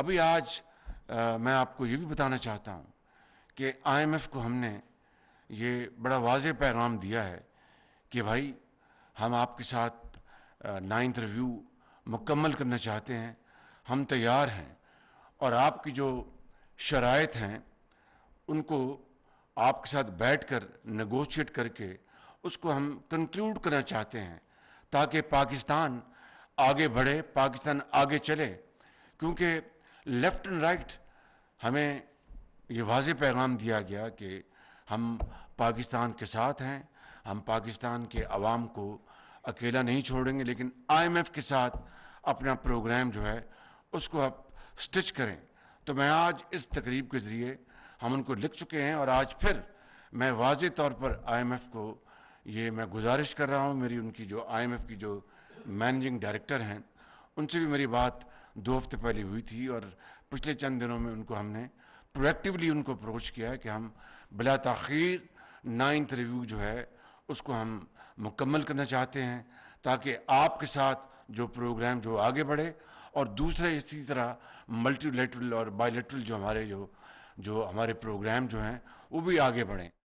अभी आज आ, मैं आपको ये भी बताना चाहता हूँ कि आईएमएफ को हमने ये बड़ा वाज पैगाम दिया है कि भाई हम आपके साथ नाइन्थ रिव्यू मुकम्मल करना चाहते हैं हम तैयार हैं और आपकी जो शरात हैं उनको आपके साथ बैठ कर नगोशिएट करके उसको हम कंक्लूड करना चाहते हैं ताकि पाकिस्तान आगे बढ़े पाकिस्तान आगे चले क्योंकि लेफ्ट एंड राइट हमें ये वाज पैगाम दिया गया कि हम पाकिस्तान के साथ हैं हम पाकिस्तान के आवाम को अकेला नहीं छोड़ेंगे लेकिन आईएमएफ के साथ अपना प्रोग्राम जो है उसको आप स्टिच करें तो मैं आज इस तकरीब के ज़रिए हम उनको लिख चुके हैं और आज फिर मैं वाज तौर पर आईएमएफ को ये मैं गुजारिश कर रहा हूँ मेरी उनकी जो आईएमएफ की जो मैनेजिंग डायरेक्टर हैं उनसे भी मेरी बात दो हफ्ते पहले हुई थी और पिछले चंद दिनों में उनको हमने प्रोएक्टिवली उनको अप्रोच किया है कि हम बिला तखीर नाइन्थ रिव्यू जो है उसको हम मुकम्मल करना चाहते हैं ताकि आपके साथ जो प्रोग्राम जो आगे बढ़े और दूसरे इसी तरह मल्टीलेटरल और बायोलेटरल जो हमारे जो जो हमारे प्रोग्राम जो हैं वो भी आगे बढ़ें